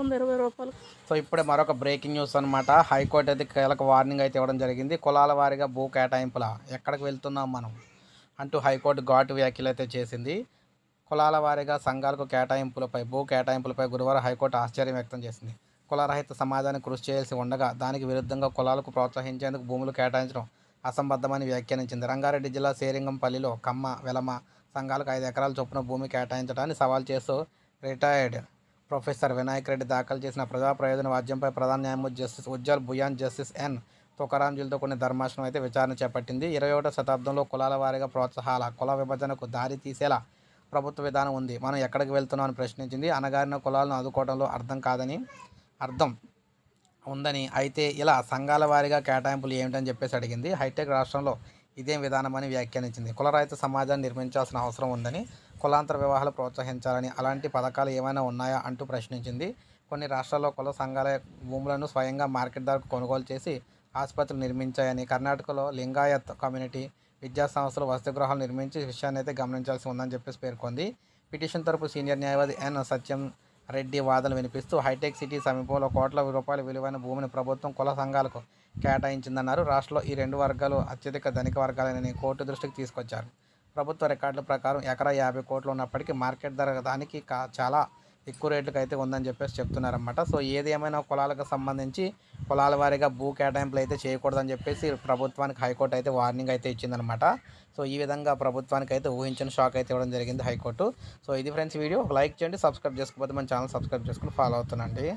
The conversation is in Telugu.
వంద ఇరవై రూపాయలు సో ఇప్పుడే మరొక బ్రేకింగ్ న్యూస్ అనమాట హైకోర్టు అయితే కీలక వార్నింగ్ అయితే ఇవ్వడం జరిగింది కులాల వారీగా భూ కేటాయింపుల ఎక్కడికి వెళ్తున్నాం మనం అంటూ హైకోర్టు ఘాటు వ్యాఖ్యలు అయితే చేసింది కులాల వారీగా సంఘాలకు కేటాయింపులపై భూ కేటాయింపులపై గురువారం హైకోర్టు ఆశ్చర్యం వ్యక్తం చేసింది కులరహిత సమాజాన్ని కృషి చేయాల్సి ఉండగా దానికి విరుద్ధంగా కులాలకు ప్రోత్సహించేందుకు భూములు కేటాయించడం అసంబద్ధమని వ్యాఖ్యానించింది రంగారెడ్డి జిల్లా సేరింగంపల్లిలో కమ్మ వెలమ సంఘాలకు ఐదు ఎకరాల చొప్పున భూమి కేటాయించడాన్ని సవాల్ చేస్తూ రిటైర్డ్ ప్రొఫెసర్ వినాయక్ రెడ్డి దాఖలు చేసిన ప్రజా ప్రయోజన వాద్యంపై ప్రధాన న్యాయమూర్తి justice Ujjal Bhuyan justice N తుకరాంజులతో కొన్ని ధర్మాసనం అయితే విచారణ చేపట్టింది ఇరవై ఒకటో శతాబ్దంలో కులాల వారీగా ప్రోత్సాహాల కుల విభజనకు దారి తీసేలా ప్రభుత్వ విధానం ఉంది మనం ఎక్కడికి వెళ్తున్నామని ప్రశ్నించింది అనగారిన కులాలను ఆదుకోవడంలో అర్థం కాదని అర్థం ఉందని అయితే ఇలా సంఘాల వారీగా కేటాయింపులు ఏమిటని చెప్పేసి అడిగింది హైటెక్ రాష్ట్రంలో ఇదేం విధానమని వ్యాఖ్యానించింది కులరాయిత సమాజాన్ని నిర్మించాల్సిన అవసరం ఉందని కులాంతర వివాహాలు ప్రోత్సహించాలని అలాంటి పథకాలు ఏమైనా ఉన్నాయా అంటూ ప్రశ్నించింది కొన్ని రాష్ట్రాల్లో కుల సంఘాల భూములను స్వయంగా మార్కెట్ ధరకు కొనుగోలు చేసి ఆసుపత్రులు నిర్మించాయని కర్ణాటకలో లింగాయత్ కమ్యూనిటీ విద్యా సంస్థలు వసతిగృహాలు నిర్మించి విషయాన్ని అయితే గమనించాల్సి ఉందని చెప్పేసి పేర్కొంది పిటిషన్ తరపు సీనియర్ న్యాయవాది ఎన్ సత్యం రెడ్డి వాదనలు వినిపిస్తూ హైటెక్ సిటీ సమీపంలో కోట్ల రూపాయల విలువైన భూమిని ప్రభుత్వం కుల సంఘాలకు కేటాయించిందన్నారు రాష్ట్రంలో ఈ రెండు వర్గాలు అత్యధిక ధనిక వర్గాలని కోర్టు దృష్టికి తీసుకొచ్చారు ప్రభుత్వ రికార్డుల ప్రకారం ఎకరా యాభై కోట్లు ఉన్నప్పటికీ మార్కెట్ ధర దానికి కా చాలా ఎక్కువ రేట్లకు అయితే ఉందని చెప్పేసి చెప్తున్నారనమాట సో ఏది ఏమైనా కులాలకు సంబంధించి కులాల వారీగా భూ కేటాయింపులు అయితే చేయకూడదని చెప్పేసి ప్రభుత్వానికి హైకోర్టు అయితే వార్నింగ్ అయితే ఇచ్చిందనమాట సో ఈ విధంగా ప్రభుత్వానికి అయితే ఊహించిన షాక్ అయితే ఇవ్వడం జరిగింది హైకోర్టు సో ఇది ఫ్రెండ్స్ వీడియో లైక్ చేయండి సబ్స్క్రైబ్ చేసుకోకపోతే మన ఛానల్ సబ్స్క్రైబ్ చేసుకుని ఫాలో అవుతుందండి